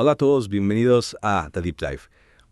Hola a todos, bienvenidos a The Deep Dive.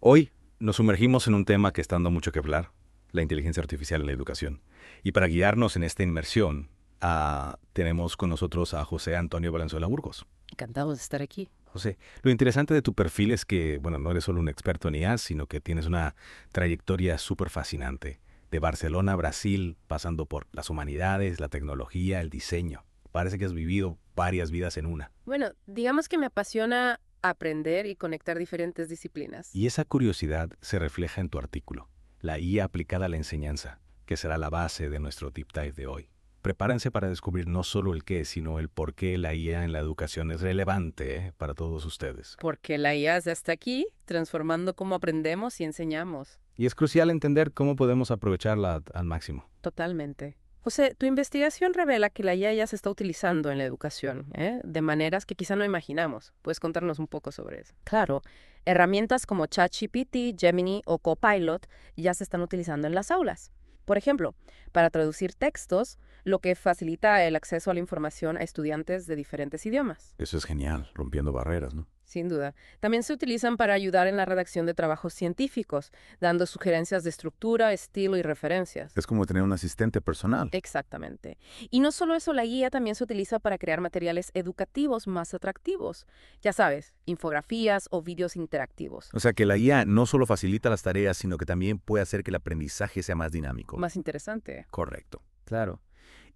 Hoy nos sumergimos en un tema que está dando mucho que hablar, la inteligencia artificial en la educación. Y para guiarnos en esta inmersión, ah, tenemos con nosotros a José Antonio Valenzuela Burgos. Encantado de estar aquí. José, lo interesante de tu perfil es que, bueno, no eres solo un experto en IA, sino que tienes una trayectoria súper fascinante. De Barcelona a Brasil, pasando por las humanidades, la tecnología, el diseño. Parece que has vivido varias vidas en una. Bueno, digamos que me apasiona aprender y conectar diferentes disciplinas. Y esa curiosidad se refleja en tu artículo, la IA aplicada a la enseñanza, que será la base de nuestro deep dive de hoy. Prepárense para descubrir no solo el qué, sino el por qué la IA en la educación es relevante ¿eh? para todos ustedes. Porque la IA ya hasta aquí, transformando cómo aprendemos y enseñamos. Y es crucial entender cómo podemos aprovecharla al máximo. Totalmente. José, tu investigación revela que la IA ya se está utilizando en la educación, ¿eh? de maneras que quizá no imaginamos. ¿Puedes contarnos un poco sobre eso? Claro. Herramientas como ChatGPT, Gemini o Copilot ya se están utilizando en las aulas. Por ejemplo, para traducir textos, lo que facilita el acceso a la información a estudiantes de diferentes idiomas. Eso es genial, rompiendo barreras, ¿no? Sin duda. También se utilizan para ayudar en la redacción de trabajos científicos, dando sugerencias de estructura, estilo y referencias. Es como tener un asistente personal. Exactamente. Y no solo eso, la guía también se utiliza para crear materiales educativos más atractivos. Ya sabes, infografías o vídeos interactivos. O sea que la guía no solo facilita las tareas, sino que también puede hacer que el aprendizaje sea más dinámico. Más interesante. Correcto. Claro.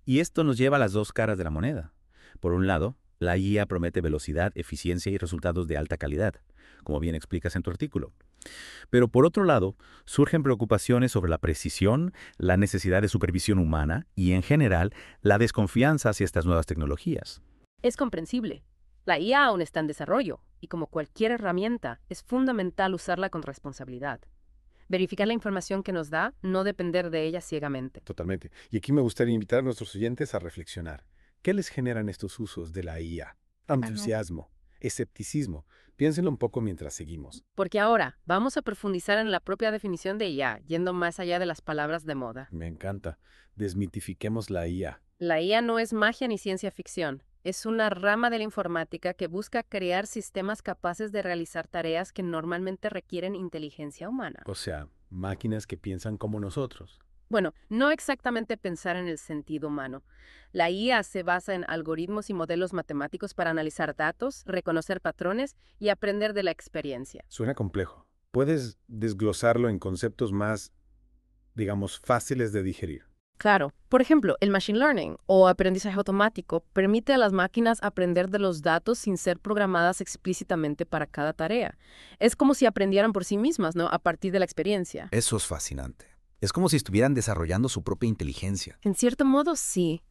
Y esto nos lleva a las dos caras de la moneda. Por un lado, la IA promete velocidad, eficiencia y resultados de alta calidad, como bien explicas en tu artículo. Pero por otro lado, surgen preocupaciones sobre la precisión, la necesidad de supervisión humana y, en general, la desconfianza hacia estas nuevas tecnologías. Es comprensible. La IA aún está en desarrollo y, como cualquier herramienta, es fundamental usarla con responsabilidad. Verificar la información que nos da, no depender de ella ciegamente. Totalmente. Y aquí me gustaría invitar a nuestros oyentes a reflexionar. ¿Qué les generan estos usos de la IA? Ah, Entusiasmo, escepticismo. Piénsenlo un poco mientras seguimos. Porque ahora vamos a profundizar en la propia definición de IA, yendo más allá de las palabras de moda. Me encanta. Desmitifiquemos la IA. La IA no es magia ni ciencia ficción. Es una rama de la informática que busca crear sistemas capaces de realizar tareas que normalmente requieren inteligencia humana. O sea, máquinas que piensan como nosotros. Bueno, no exactamente pensar en el sentido humano. La IA se basa en algoritmos y modelos matemáticos para analizar datos, reconocer patrones y aprender de la experiencia. Suena complejo. ¿Puedes desglosarlo en conceptos más, digamos, fáciles de digerir? Claro. Por ejemplo, el Machine Learning o aprendizaje automático permite a las máquinas aprender de los datos sin ser programadas explícitamente para cada tarea. Es como si aprendieran por sí mismas, ¿no? A partir de la experiencia. Eso es fascinante. Es como si estuvieran desarrollando su propia inteligencia. En cierto modo, sí.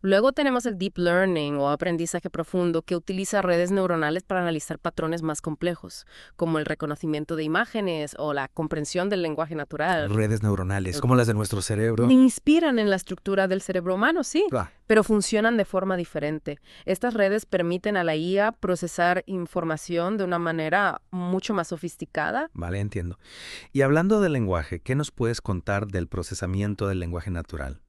Luego tenemos el deep learning o aprendizaje profundo que utiliza redes neuronales para analizar patrones más complejos, como el reconocimiento de imágenes o la comprensión del lenguaje natural. Redes neuronales, como las de nuestro cerebro. Inspiran en la estructura del cerebro humano, sí, ah. pero funcionan de forma diferente. Estas redes permiten a la IA procesar información de una manera mucho más sofisticada. Vale, entiendo. Y hablando del lenguaje, ¿qué nos puedes contar del procesamiento del lenguaje natural?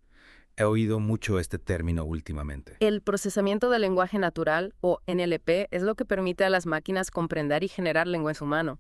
He oído mucho este término últimamente. El procesamiento del lenguaje natural, o NLP, es lo que permite a las máquinas comprender y generar lenguaje humano.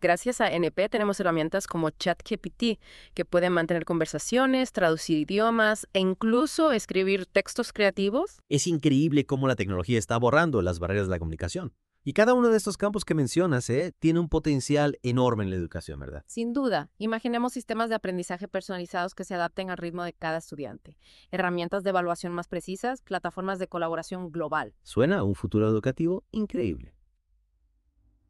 Gracias a NLP tenemos herramientas como ChatGPT, que pueden mantener conversaciones, traducir idiomas e incluso escribir textos creativos. Es increíble cómo la tecnología está borrando las barreras de la comunicación. Y cada uno de estos campos que mencionas ¿eh? tiene un potencial enorme en la educación, ¿verdad? Sin duda. Imaginemos sistemas de aprendizaje personalizados que se adapten al ritmo de cada estudiante, herramientas de evaluación más precisas, plataformas de colaboración global. Suena a un futuro educativo increíble,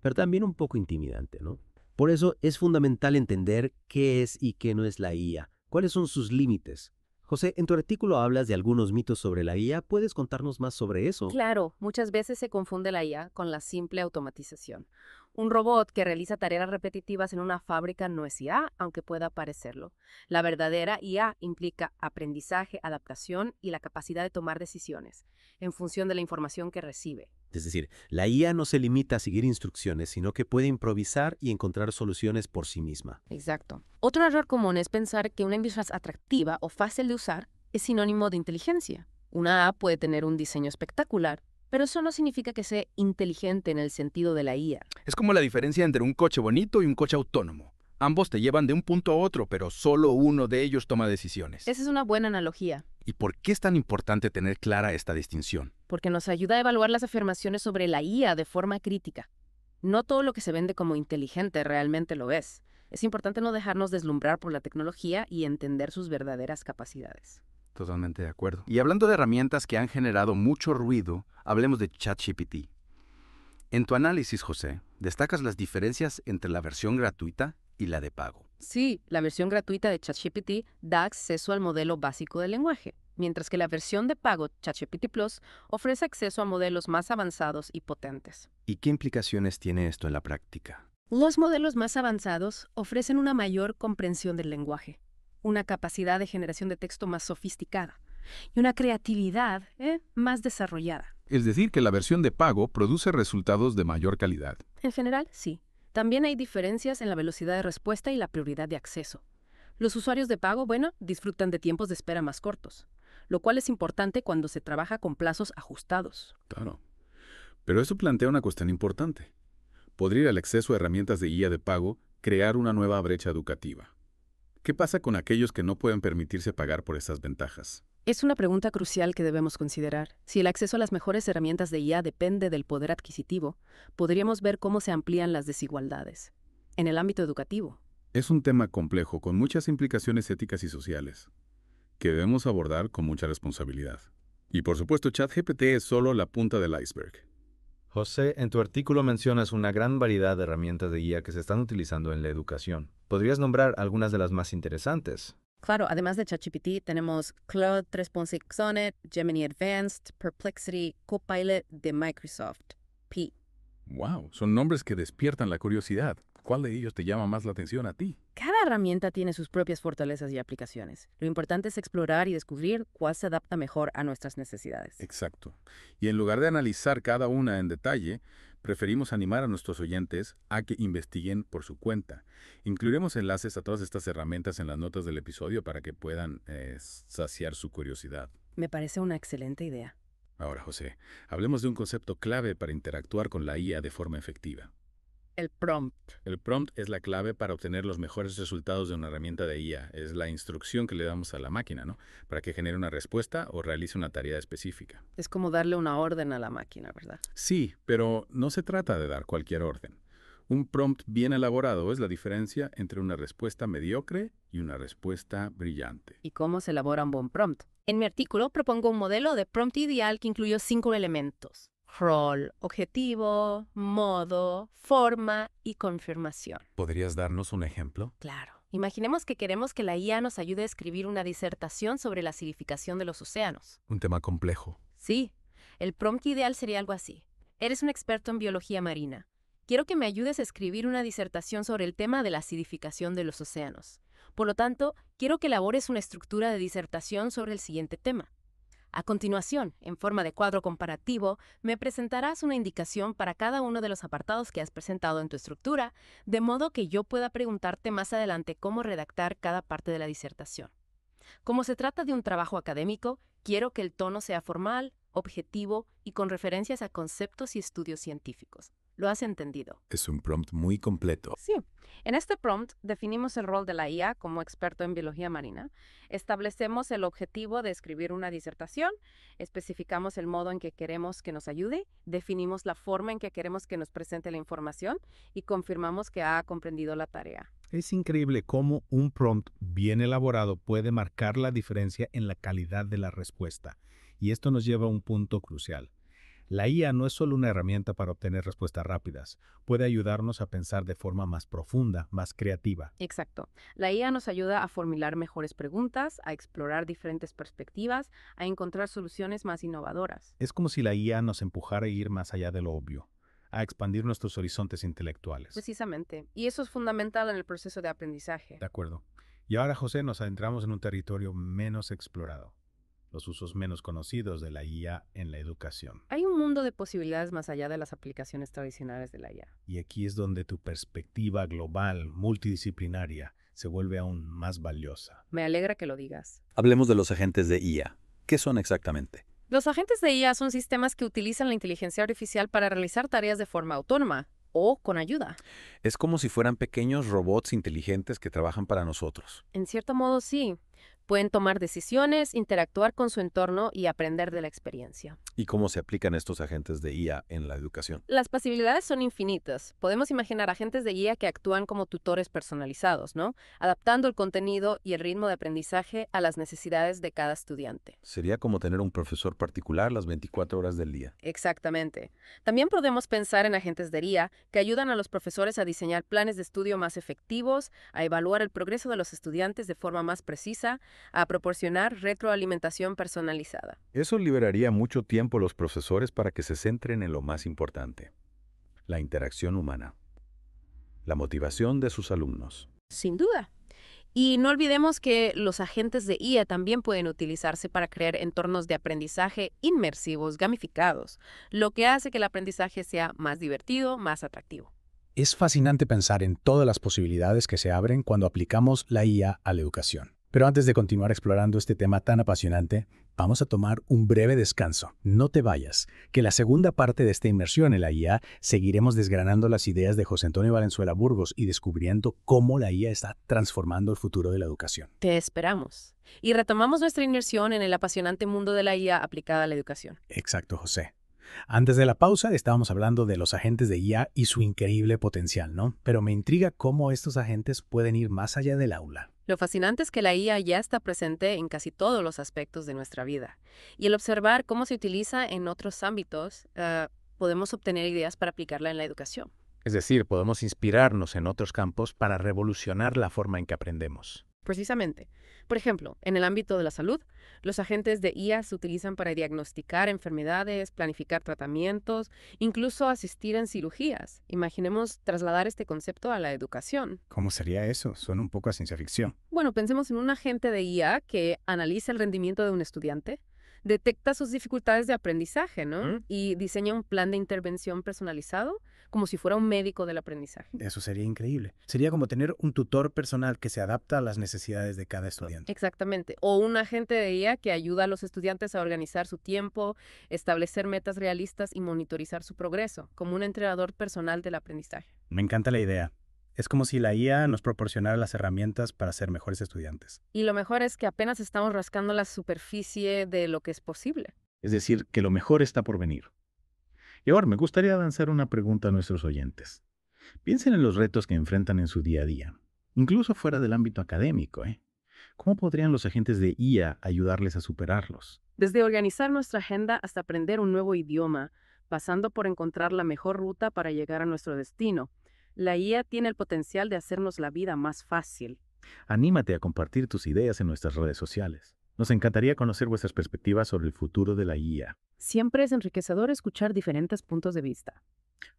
pero también un poco intimidante, ¿no? Por eso es fundamental entender qué es y qué no es la IA, cuáles son sus límites, José, en tu artículo hablas de algunos mitos sobre la IA. ¿Puedes contarnos más sobre eso? Claro, muchas veces se confunde la IA con la simple automatización. Un robot que realiza tareas repetitivas en una fábrica no es IA, aunque pueda parecerlo. La verdadera IA implica aprendizaje, adaptación y la capacidad de tomar decisiones en función de la información que recibe. Es decir, la IA no se limita a seguir instrucciones, sino que puede improvisar y encontrar soluciones por sí misma. Exacto. Otro error común es pensar que una interfaz atractiva o fácil de usar es sinónimo de inteligencia. Una app puede tener un diseño espectacular, pero eso no significa que sea inteligente en el sentido de la IA. Es como la diferencia entre un coche bonito y un coche autónomo. Ambos te llevan de un punto a otro, pero solo uno de ellos toma decisiones. Esa es una buena analogía. ¿Y por qué es tan importante tener clara esta distinción? Porque nos ayuda a evaluar las afirmaciones sobre la IA de forma crítica. No todo lo que se vende como inteligente realmente lo es. Es importante no dejarnos deslumbrar por la tecnología y entender sus verdaderas capacidades. Totalmente de acuerdo. Y hablando de herramientas que han generado mucho ruido, hablemos de ChatGPT. En tu análisis, José, destacas las diferencias entre la versión gratuita y la de pago. Sí, la versión gratuita de ChatGPT da acceso al modelo básico del lenguaje, mientras que la versión de pago ChatGPT Plus ofrece acceso a modelos más avanzados y potentes. ¿Y qué implicaciones tiene esto en la práctica? Los modelos más avanzados ofrecen una mayor comprensión del lenguaje, una capacidad de generación de texto más sofisticada y una creatividad eh, más desarrollada. Es decir, que la versión de pago produce resultados de mayor calidad. En general, sí. También hay diferencias en la velocidad de respuesta y la prioridad de acceso. Los usuarios de pago, bueno, disfrutan de tiempos de espera más cortos, lo cual es importante cuando se trabaja con plazos ajustados. Claro. Pero eso plantea una cuestión importante. ¿Podría el acceso a herramientas de guía de pago crear una nueva brecha educativa? ¿Qué pasa con aquellos que no pueden permitirse pagar por esas ventajas? Es una pregunta crucial que debemos considerar. Si el acceso a las mejores herramientas de IA depende del poder adquisitivo, podríamos ver cómo se amplían las desigualdades. En el ámbito educativo. Es un tema complejo con muchas implicaciones éticas y sociales, que debemos abordar con mucha responsabilidad. Y por supuesto, ChatGPT es solo la punta del iceberg. José, en tu artículo mencionas una gran variedad de herramientas de IA que se están utilizando en la educación. ¿Podrías nombrar algunas de las más interesantes? Claro, además de ChatGPT, tenemos Claude Responsive Sonnet, Gemini Advanced, Perplexity, Copilot de Microsoft, P. Wow, son nombres que despiertan la curiosidad. ¿Cuál de ellos te llama más la atención a ti? Cada herramienta tiene sus propias fortalezas y aplicaciones. Lo importante es explorar y descubrir cuál se adapta mejor a nuestras necesidades. Exacto. Y en lugar de analizar cada una en detalle, preferimos animar a nuestros oyentes a que investiguen por su cuenta. Incluiremos enlaces a todas estas herramientas en las notas del episodio para que puedan eh, saciar su curiosidad. Me parece una excelente idea. Ahora, José, hablemos de un concepto clave para interactuar con la IA de forma efectiva. El prompt. El prompt es la clave para obtener los mejores resultados de una herramienta de IA. Es la instrucción que le damos a la máquina, ¿no? Para que genere una respuesta o realice una tarea específica. Es como darle una orden a la máquina, ¿verdad? Sí, pero no se trata de dar cualquier orden. Un prompt bien elaborado es la diferencia entre una respuesta mediocre y una respuesta brillante. ¿Y cómo se elabora un buen prompt? En mi artículo propongo un modelo de prompt ideal que incluyó cinco elementos rol, objetivo, modo, forma y confirmación. ¿Podrías darnos un ejemplo? Claro. Imaginemos que queremos que la IA nos ayude a escribir una disertación sobre la acidificación de los océanos. Un tema complejo. Sí. El prompt ideal sería algo así. Eres un experto en biología marina. Quiero que me ayudes a escribir una disertación sobre el tema de la acidificación de los océanos. Por lo tanto, quiero que elabores una estructura de disertación sobre el siguiente tema. A continuación, en forma de cuadro comparativo, me presentarás una indicación para cada uno de los apartados que has presentado en tu estructura, de modo que yo pueda preguntarte más adelante cómo redactar cada parte de la disertación. Como se trata de un trabajo académico, quiero que el tono sea formal, objetivo y con referencias a conceptos y estudios científicos. Lo has entendido. Es un prompt muy completo. Sí. En este prompt definimos el rol de la IA como experto en biología marina, establecemos el objetivo de escribir una disertación, especificamos el modo en que queremos que nos ayude, definimos la forma en que queremos que nos presente la información y confirmamos que ha comprendido la tarea. Es increíble cómo un prompt bien elaborado puede marcar la diferencia en la calidad de la respuesta. Y esto nos lleva a un punto crucial. La IA no es solo una herramienta para obtener respuestas rápidas, puede ayudarnos a pensar de forma más profunda, más creativa. Exacto. La IA nos ayuda a formular mejores preguntas, a explorar diferentes perspectivas, a encontrar soluciones más innovadoras. Es como si la IA nos empujara a ir más allá de lo obvio a expandir nuestros horizontes intelectuales. Precisamente. Y eso es fundamental en el proceso de aprendizaje. De acuerdo. Y ahora, José, nos adentramos en un territorio menos explorado los usos menos conocidos de la IA en la educación. Hay un mundo de posibilidades más allá de las aplicaciones tradicionales de la IA. Y aquí es donde tu perspectiva global, multidisciplinaria, se vuelve aún más valiosa. Me alegra que lo digas. Hablemos de los agentes de IA. ¿Qué son exactamente? Los agentes de IA son sistemas que utilizan la inteligencia artificial para realizar tareas de forma autónoma o con ayuda. Es como si fueran pequeños robots inteligentes que trabajan para nosotros. En cierto modo sí. Pueden tomar decisiones, interactuar con su entorno y aprender de la experiencia. ¿Y cómo se aplican estos agentes de IA en la educación? Las posibilidades son infinitas. Podemos imaginar agentes de IA que actúan como tutores personalizados, ¿no? Adaptando el contenido y el ritmo de aprendizaje a las necesidades de cada estudiante. Sería como tener un profesor particular las 24 horas del día. Exactamente. También podemos pensar en agentes de IA que ayudan a los profesores a diseñar planes de estudio más efectivos, a evaluar el progreso de los estudiantes de forma más precisa a proporcionar retroalimentación personalizada. Eso liberaría mucho tiempo a los profesores para que se centren en lo más importante, la interacción humana, la motivación de sus alumnos. Sin duda. Y no olvidemos que los agentes de IA también pueden utilizarse para crear entornos de aprendizaje inmersivos, gamificados, lo que hace que el aprendizaje sea más divertido, más atractivo. Es fascinante pensar en todas las posibilidades que se abren cuando aplicamos la IA a la educación. Pero antes de continuar explorando este tema tan apasionante, vamos a tomar un breve descanso. No te vayas, que la segunda parte de esta inmersión en la IA seguiremos desgranando las ideas de José Antonio Valenzuela Burgos y descubriendo cómo la IA está transformando el futuro de la educación. Te esperamos. Y retomamos nuestra inmersión en el apasionante mundo de la IA aplicada a la educación. Exacto, José. Antes de la pausa estábamos hablando de los agentes de IA y su increíble potencial, ¿no? Pero me intriga cómo estos agentes pueden ir más allá del aula. Lo fascinante es que la IA ya está presente en casi todos los aspectos de nuestra vida. Y al observar cómo se utiliza en otros ámbitos, ah, podemos obtener ideas para aplicarla en la educación. Es decir, podemos inspirarnos en otros campos para revolucionar la forma en que aprendemos. Precisamente. Por ejemplo, en el ámbito de la salud, los agentes de IA se utilizan para diagnosticar enfermedades, planificar tratamientos, incluso asistir en cirugías. Imaginemos trasladar este concepto a la educación. ¿Cómo sería eso? Suena un poco a ciencia ficción. Bueno, pensemos en un agente de IA que analiza el rendimiento de un estudiante, detecta sus dificultades de aprendizaje, ¿no? Y diseña un plan de intervención personalizado como si fuera un médico del aprendizaje. Eso sería increíble. Sería como tener un tutor personal que se adapta a las necesidades de cada estudiante. Exactamente. O un agente de IA que ayuda a los estudiantes a organizar su tiempo, establecer metas realistas y monitorizar su progreso, como un entrenador personal del aprendizaje. Me encanta la idea. Es como si la IA nos proporcionara las herramientas para ser mejores estudiantes. Y lo mejor es que apenas estamos rascando la superficie de lo que es posible. Es decir, que lo mejor está por venir. Y me gustaría lanzar una pregunta a nuestros oyentes. Piensen en los retos que enfrentan en su día a día, incluso fuera del ámbito académico. ¿eh? ¿Cómo podrían los agentes de IA ayudarles a superarlos? Desde organizar nuestra agenda hasta aprender un nuevo idioma, pasando por encontrar la mejor ruta para llegar a nuestro destino, la IA tiene el potencial de hacernos la vida más fácil. Anímate a compartir tus ideas en nuestras redes sociales. Nos encantaría conocer vuestras perspectivas sobre el futuro de la IA. Siempre es enriquecedor escuchar diferentes puntos de vista.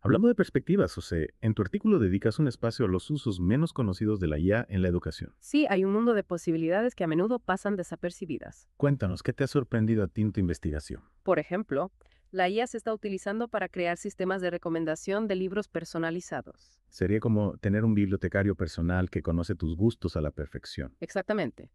Hablamos de perspectivas, José, en tu artículo dedicas un espacio a los usos menos conocidos de la IA en la educación. Sí, hay un mundo de posibilidades que a menudo pasan desapercibidas. Cuéntanos, ¿qué te ha sorprendido a ti en tu investigación? Por ejemplo, la IA se está utilizando para crear sistemas de recomendación de libros personalizados. Sería como tener un bibliotecario personal que conoce tus gustos a la perfección. Exactamente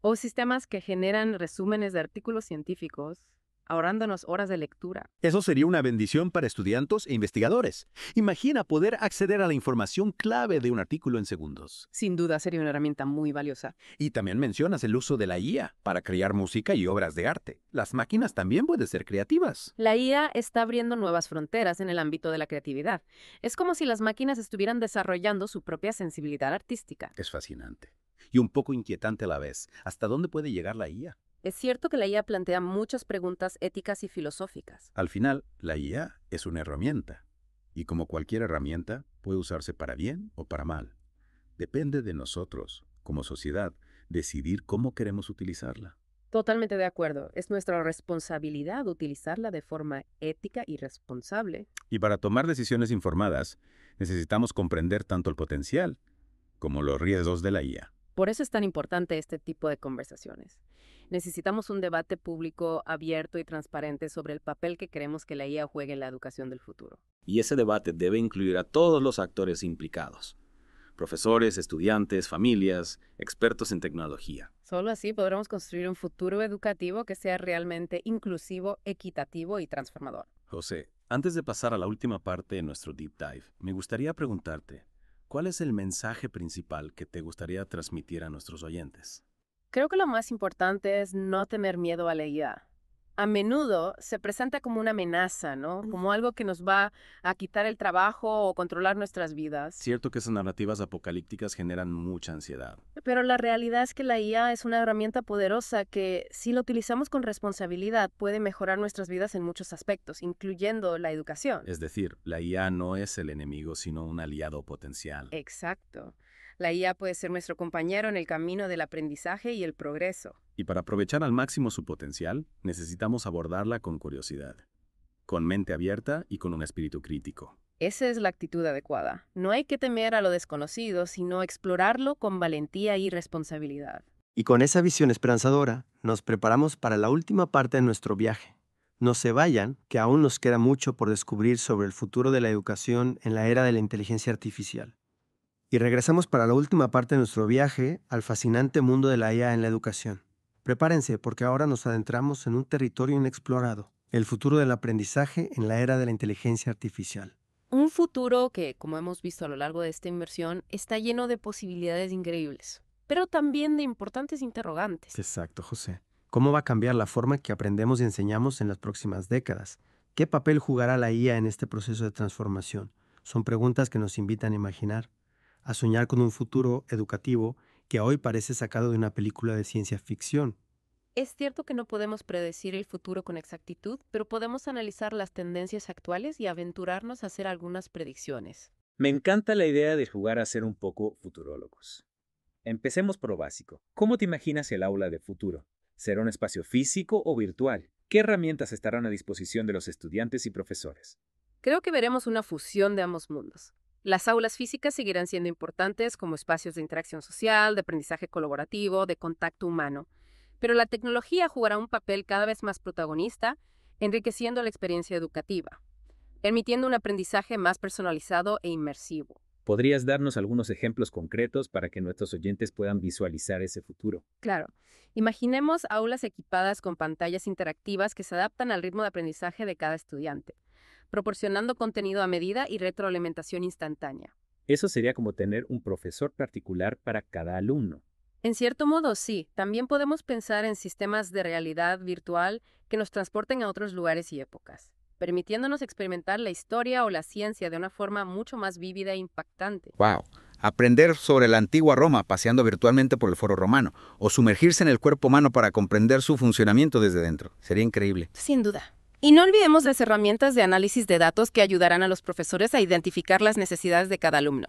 o sistemas que generan resúmenes de artículos científicos ahorrándonos horas de lectura. Eso sería una bendición para estudiantes e investigadores. Imagina poder acceder a la información clave de un artículo en segundos. Sin duda sería una herramienta muy valiosa. Y también mencionas el uso de la IA para crear música y obras de arte. Las máquinas también pueden ser creativas. La IA está abriendo nuevas fronteras en el ámbito de la creatividad. Es como si las máquinas estuvieran desarrollando su propia sensibilidad artística. Es fascinante. Y un poco inquietante a la vez. ¿Hasta dónde puede llegar la IA? Es cierto que la IA plantea muchas preguntas éticas y filosóficas. Al final, la IA es una herramienta. Y como cualquier herramienta, puede usarse para bien o para mal. Depende de nosotros, como sociedad, decidir cómo queremos utilizarla. Totalmente de acuerdo. Es nuestra responsabilidad utilizarla de forma ética y responsable. Y para tomar decisiones informadas, necesitamos comprender tanto el potencial como los riesgos de la IA. Por eso es tan importante este tipo de conversaciones. Necesitamos un debate público abierto y transparente sobre el papel que queremos que la IA juegue en la educación del futuro. Y ese debate debe incluir a todos los actores implicados. Profesores, estudiantes, familias, expertos en tecnología. Solo así podremos construir un futuro educativo que sea realmente inclusivo, equitativo y transformador. José, antes de pasar a la última parte de nuestro deep dive, me gustaría preguntarte, ¿cuál es el mensaje principal que te gustaría transmitir a nuestros oyentes? Creo que lo más importante es no tener miedo a la IA. A menudo se presenta como una amenaza, ¿no? Como algo que nos va a quitar el trabajo o controlar nuestras vidas. Cierto que esas narrativas apocalípticas generan mucha ansiedad. Pero la realidad es que la IA es una herramienta poderosa que, si la utilizamos con responsabilidad, puede mejorar nuestras vidas en muchos aspectos, incluyendo la educación. Es decir, la IA no es el enemigo, sino un aliado potencial. Exacto. La IA puede ser nuestro compañero en el camino del aprendizaje y el progreso. Y para aprovechar al máximo su potencial, necesitamos abordarla con curiosidad, con mente abierta y con un espíritu crítico. Esa es la actitud adecuada. No hay que temer a lo desconocido, sino explorarlo con valentía y responsabilidad. Y con esa visión esperanzadora, nos preparamos para la última parte de nuestro viaje. No se vayan, que aún nos queda mucho por descubrir sobre el futuro de la educación en la era de la inteligencia artificial y regresamos para la última parte de nuestro viaje al fascinante mundo de la IA en la educación. Prepárense porque ahora nos adentramos en un territorio inexplorado, el futuro del aprendizaje en la era de la inteligencia artificial. Un futuro que, como hemos visto a lo largo de esta inversión, está lleno de posibilidades increíbles, pero también de importantes interrogantes. Exacto, José. ¿Cómo va a cambiar la forma que aprendemos y enseñamos en las próximas décadas? ¿Qué papel jugará la IA en este proceso de transformación? Son preguntas que nos invitan a imaginar a soñar con un futuro educativo que hoy parece sacado de una película de ciencia ficción. Es cierto que no podemos predecir el futuro con exactitud, pero podemos analizar las tendencias actuales y aventurarnos a hacer algunas predicciones. Me encanta la idea de jugar a ser un poco futurólogos. Empecemos por lo básico. ¿Cómo te imaginas el aula de futuro? ¿Será un espacio físico o virtual? ¿Qué herramientas estarán a disposición de los estudiantes y profesores? Creo que veremos una fusión de ambos mundos. Las aulas físicas seguirán siendo importantes como espacios de interacción social, de aprendizaje colaborativo, de contacto humano, pero la tecnología jugará un papel cada vez más protagonista, enriqueciendo la experiencia educativa, permitiendo un aprendizaje más personalizado e inmersivo. ¿Podrías darnos algunos ejemplos concretos para que nuestros oyentes puedan visualizar ese futuro? Claro. Imaginemos aulas equipadas con pantallas interactivas que se adaptan al ritmo de aprendizaje de cada estudiante proporcionando contenido a medida y retroalimentación instantánea. Eso sería como tener un profesor particular para cada alumno. En cierto modo, sí. También podemos pensar en sistemas de realidad virtual que nos transporten a otros lugares y épocas, permitiéndonos experimentar la historia o la ciencia de una forma mucho más vívida e impactante. ¡Wow! aprender sobre la antigua Roma paseando virtualmente por el foro romano, o sumergirse en el cuerpo humano para comprender su funcionamiento desde dentro. Sería increíble. Sin duda. Y no olvidemos las herramientas de análisis de datos que ayudarán a los profesores a identificar las necesidades de cada alumno,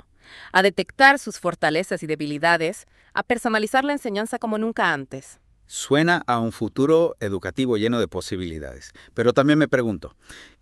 a detectar sus fortalezas y debilidades, a personalizar la enseñanza como nunca antes. Suena a un futuro educativo lleno de posibilidades, pero también me pregunto,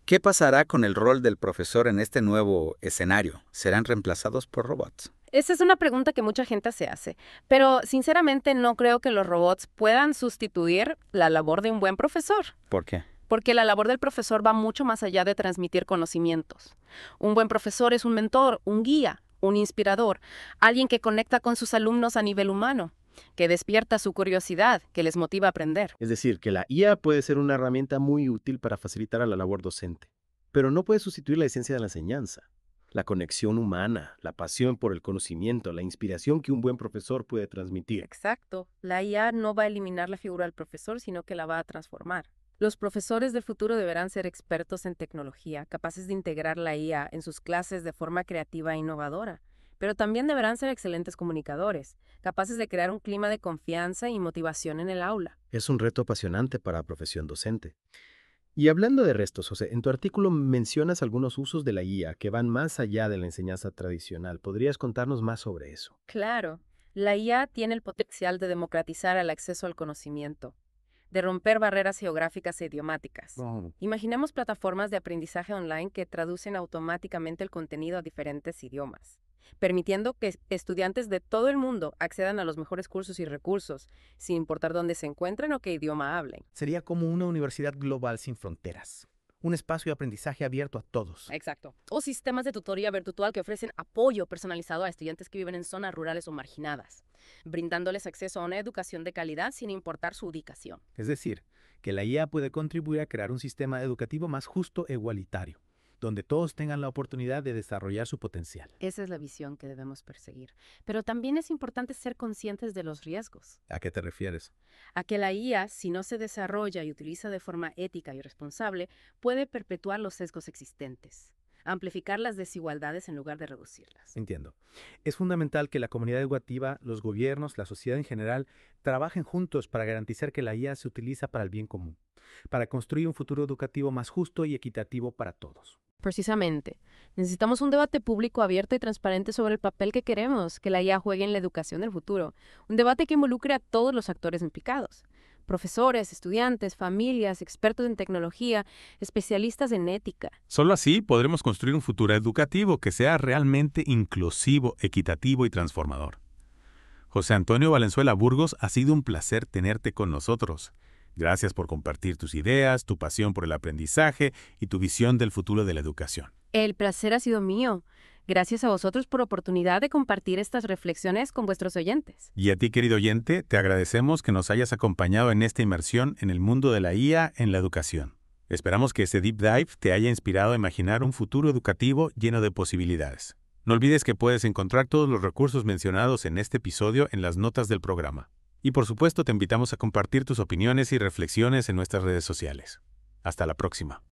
¿qué pasará con el rol del profesor en este nuevo escenario? ¿Serán reemplazados por robots? Esa es una pregunta que mucha gente se hace, pero sinceramente no creo que los robots puedan sustituir la labor de un buen profesor. ¿Por qué? porque la labor del profesor va mucho más allá de transmitir conocimientos. Un buen profesor es un mentor, un guía, un inspirador, alguien que conecta con sus alumnos a nivel humano, que despierta su curiosidad, que les motiva a aprender. Es decir, que la IA puede ser una herramienta muy útil para facilitar a la labor docente, pero no puede sustituir la esencia de la enseñanza. La conexión humana, la pasión por el conocimiento, la inspiración que un buen profesor puede transmitir. Exacto. La IA no va a eliminar la figura del profesor, sino que la va a transformar. Los profesores del futuro deberán ser expertos en tecnología, capaces de integrar la IA en sus clases de forma creativa e innovadora, pero también deberán ser excelentes comunicadores, capaces de crear un clima de confianza y motivación en el aula. Es un reto apasionante para la profesión docente. Y hablando de restos, José, en tu artículo mencionas algunos usos de la IA que van más allá de la enseñanza tradicional. ¿Podrías contarnos más sobre eso? Claro. La IA tiene el potencial de democratizar el acceso al conocimiento de romper barreras geográficas e idiomáticas. Imaginemos plataformas de aprendizaje online que traducen automáticamente el contenido a diferentes idiomas, permitiendo que estudiantes de todo el mundo accedan a los mejores cursos y recursos, sin importar dónde se encuentren o qué idioma hablen. Sería como una universidad global sin fronteras un espacio de aprendizaje abierto a todos. Exacto. O sistemas de tutoría virtual que ofrecen apoyo personalizado a estudiantes que viven en zonas rurales o marginadas, brindándoles acceso a una educación de calidad sin importar su ubicación. Es decir, que la IA puede contribuir a crear un sistema educativo más justo e igualitario donde todos tengan la oportunidad de desarrollar su potencial. Esa es la visión que debemos perseguir. Pero también es importante ser conscientes de los riesgos. ¿A qué te refieres? A que la IA, si no se desarrolla y utiliza de forma ética y responsable, puede perpetuar los sesgos existentes amplificar las desigualdades en lugar de reducirlas. Entiendo. Es fundamental que la comunidad educativa, los gobiernos, la sociedad en general, trabajen juntos para garantizar que la IA se utiliza para el bien común, para construir un futuro educativo más justo y equitativo para todos. Precisamente. Necesitamos un debate público abierto y transparente sobre el papel que queremos que la IA juegue en la educación del futuro. Un debate que involucre a todos los actores implicados. Profesores, estudiantes, familias, expertos en tecnología, especialistas en ética. Solo así podremos construir un futuro educativo que sea realmente inclusivo, equitativo y transformador. José Antonio Valenzuela Burgos, ha sido un placer tenerte con nosotros. Gracias por compartir tus ideas, tu pasión por el aprendizaje y tu visión del futuro de la educación. El placer ha sido mío. Gracias a vosotros por la oportunidad de compartir estas reflexiones con vuestros oyentes. Y a ti, querido oyente, te agradecemos que nos hayas acompañado en esta inmersión en el mundo de la IA en la educación. Esperamos que este deep dive te haya inspirado a imaginar un futuro educativo lleno de posibilidades. No olvides que puedes encontrar todos los recursos mencionados en este episodio en las notas del programa. Y por supuesto te invitamos a compartir tus opiniones y reflexiones en nuestras redes sociales. Hasta la próxima.